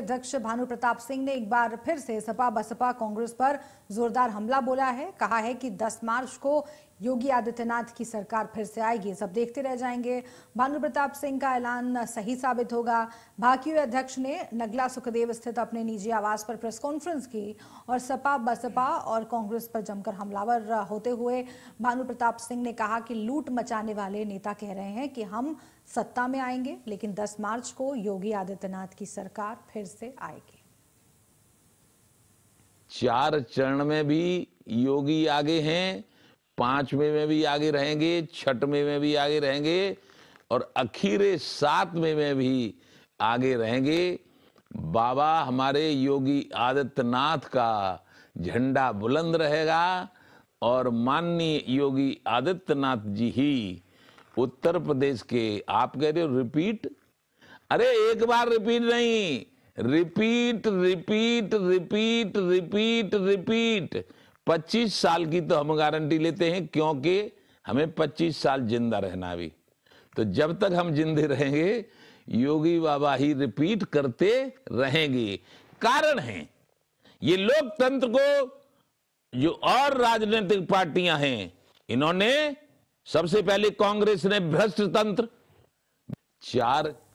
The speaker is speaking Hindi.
अध्यक्ष भानु प्रताप सिंह ने एक बार फिर से सपा बसपा कांग्रेस पर जोरदार हमला बोला है कहा है कि 10 मार्च को योगी आदित्यनाथ की सरकार फिर से आएगी सब देखते रह जाएंगे भानु प्रताप सिंह का ऐलान सही साबित होगा भाकियू अध्यक्ष ने नगला सुखदेव स्थित अपने निजी आवास पर प्रेस कॉन्फ्रेंस की और सपा बसपा और कांग्रेस पर जमकर हमलावर होते हुए भानु प्रताप सिंह ने कहा कि लूट मचाने वाले नेता कह रहे हैं कि हम सत्ता में आएंगे लेकिन 10 मार्च को योगी आदित्यनाथ की सरकार फिर से आएगी चार चरण में भी योगी आगे हैं पांचवे में भी आगे रहेंगे छठवें में भी आगे रहेंगे और अखीरे सातवें में भी आगे रहेंगे बाबा हमारे योगी आदित्यनाथ का झंडा बुलंद रहेगा और माननीय योगी आदित्यनाथ जी ही उत्तर प्रदेश के आप कह रहे हो रिपीट अरे एक बार रिपीट नहीं repeat repeat repeat repeat repeat 25 साल की तो हम गारंटी लेते हैं क्योंकि हमें 25 साल जिंदा रहना भी तो जब तक हम जिंदे रहेंगे योगी बाबा ही रिपीट करते रहेंगे कारण है ये लोकतंत्र को जो और राजनीतिक पार्टियां हैं इन्होंने सबसे पहले कांग्रेस ने भ्रष्ट तंत्र चार